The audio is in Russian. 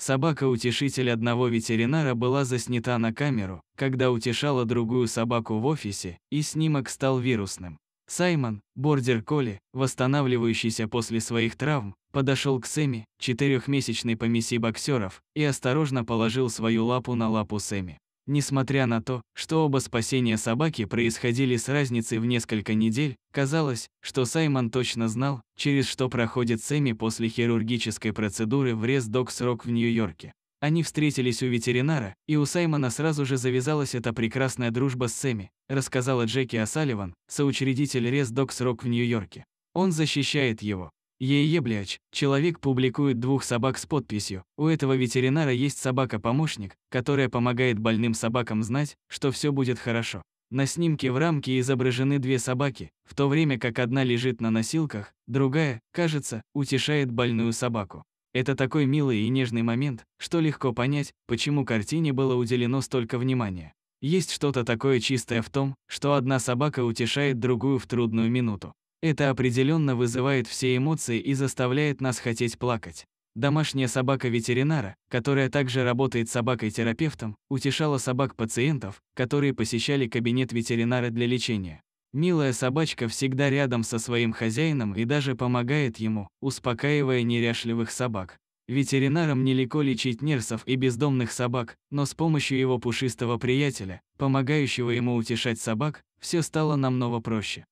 Собака-утешитель одного ветеринара была заснята на камеру, когда утешала другую собаку в офисе, и снимок стал вирусным. Саймон, бордер Коли, восстанавливающийся после своих травм, подошел к Сэмми, четырехмесячной по боксеров, и осторожно положил свою лапу на лапу Сэмми. Несмотря на то, что оба спасения собаки происходили с разницей в несколько недель, казалось, что Саймон точно знал, через что проходит Сэмми после хирургической процедуры в Рез-Докс-Рок в Нью-Йорке. Они встретились у ветеринара, и у Саймона сразу же завязалась эта прекрасная дружба с Сэмми, рассказала Джеки Асаливан, соучредитель Рез Докс Рок в Нью-Йорке. Он защищает его, Е-е, блядь, человек публикует двух собак с подписью. У этого ветеринара есть собака-помощник, которая помогает больным собакам знать, что все будет хорошо. На снимке в рамке изображены две собаки, в то время как одна лежит на носилках, другая, кажется, утешает больную собаку. Это такой милый и нежный момент, что легко понять, почему картине было уделено столько внимания. Есть что-то такое чистое в том, что одна собака утешает другую в трудную минуту. Это определенно вызывает все эмоции и заставляет нас хотеть плакать. Домашняя собака ветеринара, которая также работает собакой-терапевтом, утешала собак пациентов, которые посещали кабинет ветеринара для лечения. Милая собачка всегда рядом со своим хозяином и даже помогает ему, успокаивая неряшливых собак. Ветеринарам нелегко лечить нерсов и бездомных собак, но с помощью его пушистого приятеля, помогающего ему утешать собак, все стало намного проще.